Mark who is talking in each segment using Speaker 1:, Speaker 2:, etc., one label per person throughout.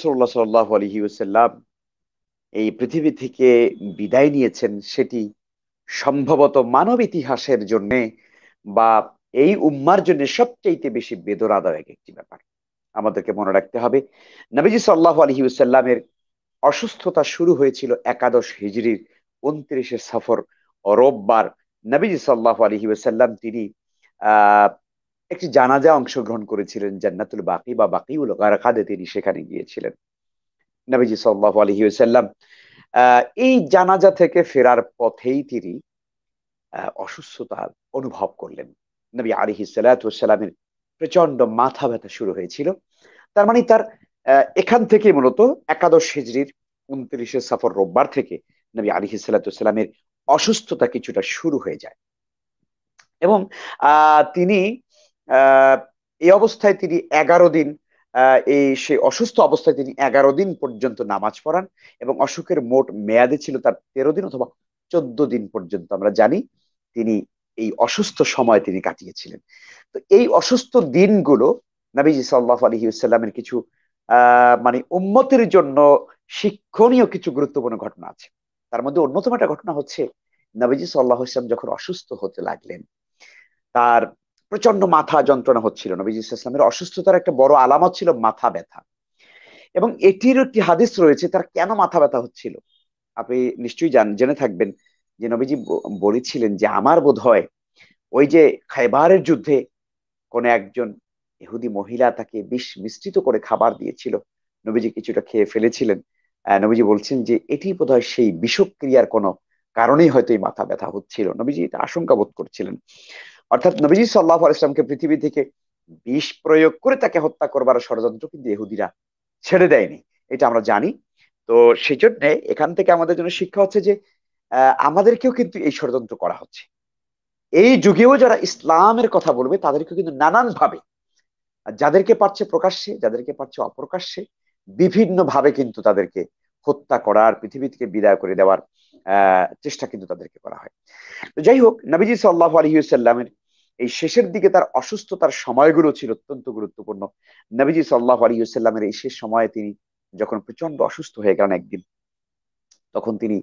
Speaker 1: রাসুল্লাহ সাল্লাহ আলহি ওসাল্লাম এই পৃথিবী থেকে বিদায় নিয়েছেন সেটি সম্ভবত মানব ইতিহাসের জন্য বা এই উম্মার জন্য সবচাইতে বেশি বেদনাদায়ক একটি ব্যাপার আমাদেরকে মনে রাখতে হবে নবীজি সাল্লাহ আলহি ওসাল্লামের অসুস্থতা শুরু হয়েছিল একাদশ হিজড়ির উনত্রিশের সফর রোববার নবীজি সাল্লাহ আলহি ওসাল্লাম তিনি আহ একটি জানাজা অংশগ্রহণ করেছিলেন জান্নাতুল বাকি বা উল গারাকাদে তিনি সেখানে গিয়েছিলেন নবীজি সাল্লাহ আলহি সাল্লাম এই জানাজা থেকে ফেরার পথেই তিনি অসুস্থতা অনুভব করলেন নবী আলিহি সাল্লাতামের প্রচন্ড মাথা ব্যথা শুরু হয়েছিল তার মানে তার এখান থেকে মূলত একাদশ হিজড়ির উনত্রিশে সফর রোববার থেকে নবী আলিহি সাল্লাতামের অসুস্থতা কিছুটা শুরু হয়ে যায় এবং তিনি এই অবস্থায় তিনি এগারো দিন এই সেই অসুস্থ অবস্থায় তিনি এগারো দিন পর্যন্ত নামাজ পড়ান এবং অসুখের মোট মেয়াদে ছিল তার তেরো দিন অথবা চোদ্দ দিন পর্যন্ত আমরা জানি তিনি এই অসুস্থ সময় তিনি কাটিয়েছিলেন তো এই অসুস্থ দিনগুলো নবীজি সাল্লাহ আলহিউসাল্লামের কিছু মানে উন্মতির জন্য শিক্ষণীয় কিছু গুরুত্বপূর্ণ ঘটনা আছে তার মধ্যে অন্যতম একটা ঘটনা হচ্ছে নাবিজি সাল্লাহ ইসলাম যখন অসুস্থ হতে লাগলেন তার প্রচন্ড মাথা যন্ত্রণা হচ্ছিল নবীজ ইসলামের অসুস্থতার একটা বড় আলামত ছিল মাথা ব্যথা এবং এটির একটি হাদিস রয়েছে তার কেন মাথা ব্যথা হচ্ছিল আপনি নিশ্চয়ই জান জেনে থাকবেন যে নবীজি বলেছিলেন যে আমার বোধ হয় ওই যে খাইবারের যুদ্ধে কোন একজন ইহুদি মহিলা তাকে বিষ মিশ্রিত করে খাবার দিয়েছিল নবীজি কিছুটা খেয়ে ফেলেছিলেন নবীজি বলছেন যে এটি বোধ হয় সেই বিষক্রিয়ার কোনো কারণেই হয়তো এই মাথা ব্যথা হচ্ছিল নবীজি এটা আশঙ্কা বোধ করছিলেন অর্থাৎ নবীজি সাল্লাহ ইসলামকে পৃথিবী থেকে বিষ প্রয়োগ করে তাকে হত্যা করবার ষড়যন্ত্র কিন্তু ইহুদিরা ছেড়ে দেয়নি এটা আমরা জানি তো সেই জন্য এখান থেকে আমাদের জন্য শিক্ষা হচ্ছে যে আমাদেরকেও কিন্তু এই ষড়যন্ত্র করা হচ্ছে এই যুগেও যারা ইসলামের কথা বলবে তাদেরকে কিন্তু নানানভাবে যাদেরকে পারছে প্রকাশ্যে যাদেরকে পারছে অপ্রকাশ্যে বিভিন্নভাবে কিন্তু তাদেরকে হত্যা করার পৃথিবী থেকে বিদায় করে দেওয়ার চেষ্টা কিন্তু তাদেরকে করা হয় যাই হোক নবীজি সাল্লাহ আলহিউসাল্লামের এই শেষের দিকে তার অসুস্থতার সময়গুলো ছিল অত্যন্ত গুরুত্বপূর্ণ নবীজি সাল্লাহ সাল্লামের এই শেষ সময়ে তিনি যখন প্রচন্ড অসুস্থ হয়ে গেলেন একদিন তখন তিনি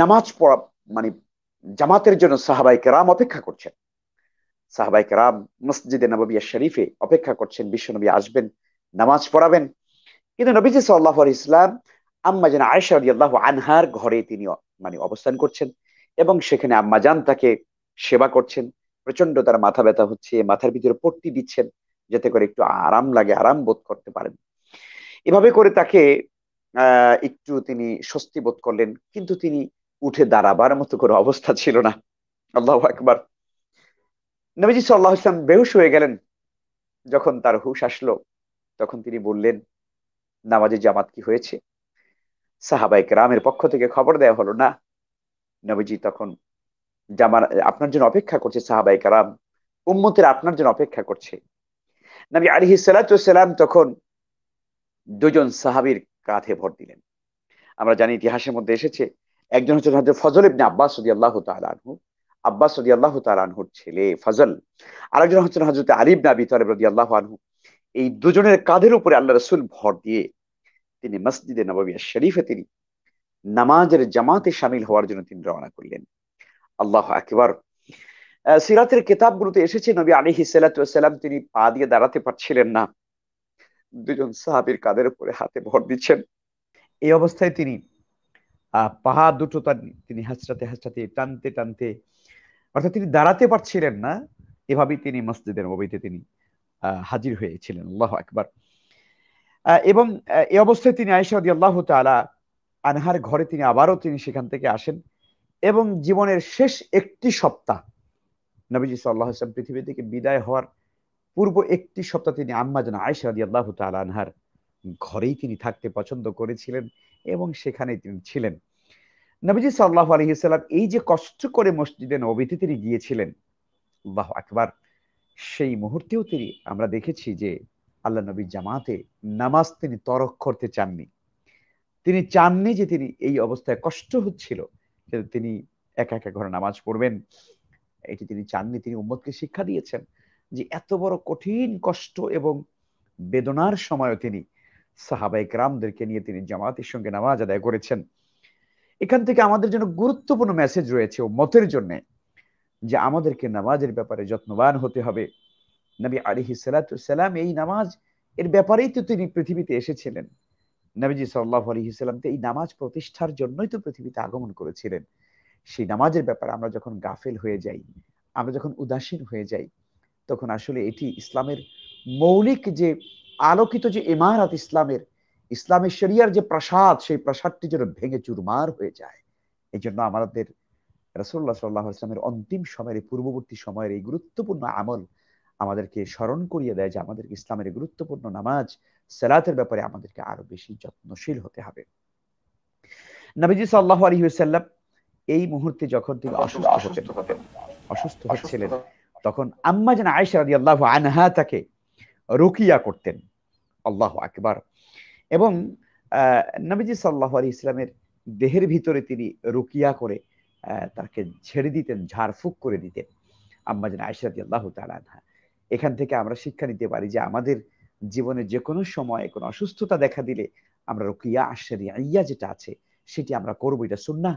Speaker 1: নামাজ পড়া মানে জামাতের জন্য সাহাবাই কেরাম অপেক্ষা করছেন সাহাবাই কেরাম মসজিদে নবাবিয়া শরীফে অপেক্ষা করছেন বিশ্বনবী আসবেন নামাজ পড়াবেন কিন্তু নবীজি সাল্লাহ ইসলাম আম্মা যেন আয়সা আনহার ঘরে তিনি মানে অবস্থান করছেন এবং সেখানে আম্মাজান তাকে সেবা করছেন প্রচন্ড তার মাথা ব্যথা হচ্ছে মাথার ভিতরে পট্টি দিচ্ছেন যাতে করে একটু আরাম লাগে আরাম বোধ করতে পারেন এভাবে করে তাকে একটু তিনি স্বস্তি বোধ করলেন কিন্তু তিনি উঠে দাঁড়াবার মতো করে অবস্থা ছিল না আল্লাহ একবার নবীজি সাল্লাহ ইসলাম বেহুশ হয়ে গেলেন যখন তার হুশ আসলো তখন তিনি বললেন নামাজের জামাত কি হয়েছে সাহাবাইক রামের পক্ষ থেকে খবর দেওয়া হলো না নবীজি তখন জামার আপনার জন্য অপেক্ষা করছে সাহাবাই কারাম উম্মতের আপনার জন্য অপেক্ষা করছে নবী আলহি সালাম তখন দুজন সাহাবির কাঁধে ভর দিলেন আমরা জানি ইতিহাসের মধ্যে এসেছে একজন হচ্ছে হজরত ফজল ইবনে আব্বাস সদি আল্লাহ তালু আব্বাস সদি আল্লাহ তালহুর ছেলে ফজল আরেকজন হচ্ছেন হজরত আলিব নাবি তালেব রদি আল্লাহ আনহু এই দুজনের কাঁধের উপরে আল্লাহ রসুল ভর দিয়ে তিনি মসজিদে নবাবিয়া শরীফে তিনি নামাজের জামাতে সামিল হওয়ার জন্য তিনি রওনা করলেন আল্লাহ আকবার সিরাতের কেতাবগুলোতে এসেছে নবী আলী হিসালাম তিনি পা দিয়ে দাঁড়াতে পারছিলেন না দুজন সাহাবির কাদের উপরে হাতে ভর দিচ্ছেন এই অবস্থায় তিনি পাহা দুটো তার তিনি হাসরাতে হাসরাতে টানতে টানতে অর্থাৎ তিনি দাঁড়াতে পারছিলেন না এভাবেই তিনি মসজিদের নবীতে তিনি হাজির হয়েছিলেন আল্লাহ একবার এবং এই অবস্থায় তিনি আয়সা আল্লাহ তালা আনহার ঘরে তিনি আবারও তিনি সেখান থেকে আসেন এবং জীবনের শেষ একটি সপ্তাহ নবীজি সাল্লাহ ইসলাম পৃথিবী থেকে বিদায় হওয়ার পূর্ব একটি সপ্তাহ তিনি আম্মাজান আয়সা আদি আল্লাহ তাল আনহার ঘরেই তিনি থাকতে পছন্দ করেছিলেন এবং সেখানেই তিনি ছিলেন নবীজি সাল্লাহ আলহিসাল্লাম এই যে কষ্ট করে মসজিদে নবীতে তিনি গিয়েছিলেন আল্লাহ আকবার সেই মুহূর্তেও তিনি আমরা দেখেছি যে আল্লাহ নবী জামাতে নামাজ তিনি তরক করতে চাননি তিনি চাননি যে তিনি এই অবস্থায় কষ্ট হচ্ছিল তিনি একা একা ঘরে নামাজ পড়বেন এটি তিনি চাননি তিনি উম্মদকে শিক্ষা দিয়েছেন যে এত বড় কঠিন কষ্ট এবং বেদনার সময়ও তিনি সাহাবাই গ্রামদেরকে নিয়ে তিনি জামাতের সঙ্গে নামাজ আদায় করেছেন এখান থেকে আমাদের জন্য গুরুত্বপূর্ণ মেসেজ রয়েছে ও মতের জন্য যে আমাদেরকে নামাজের ব্যাপারে যত্নবান হতে হবে নবী আলিহি সালাম এই নামাজ এর ব্যাপারেই তো তিনি পৃথিবীতে এসেছিলেন নবীজি সাল্লাহ আলহিসাল্লাম তো এই নামাজ প্রতিষ্ঠার জন্যই তো পৃথিবীতে আগমন করেছিলেন সেই নামাজের ব্যাপারে আমরা যখন গাফেল হয়ে যাই আমরা যখন উদাসীন হয়ে যাই তখন আসলে এটি ইসলামের মৌলিক যে আলোকিত যে ইমারত ইসলামের ইসলামের শরিয়ার যে প্রসাদ সেই প্রসাদটি যেন ভেঙে চুরমার হয়ে যায় এই জন্য আমাদের রসল্লা সাল্লাহ ইসলামের অন্তিম সময়ের পূর্ববর্তী সময়ের এই গুরুত্বপূর্ণ আমল আমাদেরকে স্মরণ করিয়ে দেয় যে আমাদের ইসলামের গুরুত্বপূর্ণ নামাজ সালাতের ব্যাপারে আমাদেরকে আরো বেশি যত্নশীল হতে হবে নবীজি সাল্লাহ আলী আলহিউসাল্লাম এই মুহূর্তে যখন তিনি অসুস্থ হতেন অসুস্থ হচ্ছিলেন তখন আম্মা যেন আয়সা রাজি আল্লাহ আনহা তাকে রুকিয়া করতেন আল্লাহ আকবার এবং নবীজি সাল্লাহ আলী ইসলামের দেহের ভিতরে তিনি রুকিয়া করে তাকে ছেড়ে দিতেন ঝাড়ফুঁক করে দিতেন আম্মা যেন আয়সা রাজি আল্লাহ তালা আনহা এখান থেকে আমরা শিক্ষা নিতে পারি যে আমাদের জীবনে যে কোনো সময় কোনো অসুস্থতা দেখা দিলে আমরা রুকিয়া আশারি আইয়া যেটা আছে সেটি আমরা করবো এটা সুন্না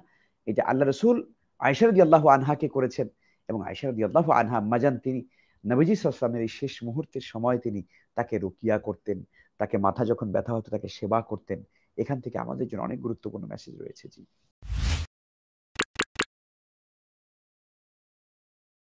Speaker 1: এটা আল্লাহ রসুল আয়সারদি আল্লাহ আনহাকে করেছেন এবং আয়সারদি আল্লাহ আনহা মাজান তিনি নবীজি সালামের এই শেষ মুহূর্তের সময় তিনি তাকে রুকিয়া করতেন তাকে মাথা যখন ব্যথা হতো তাকে সেবা করতেন এখান থেকে আমাদের জন্য অনেক গুরুত্বপূর্ণ মেসেজ রয়েছে জি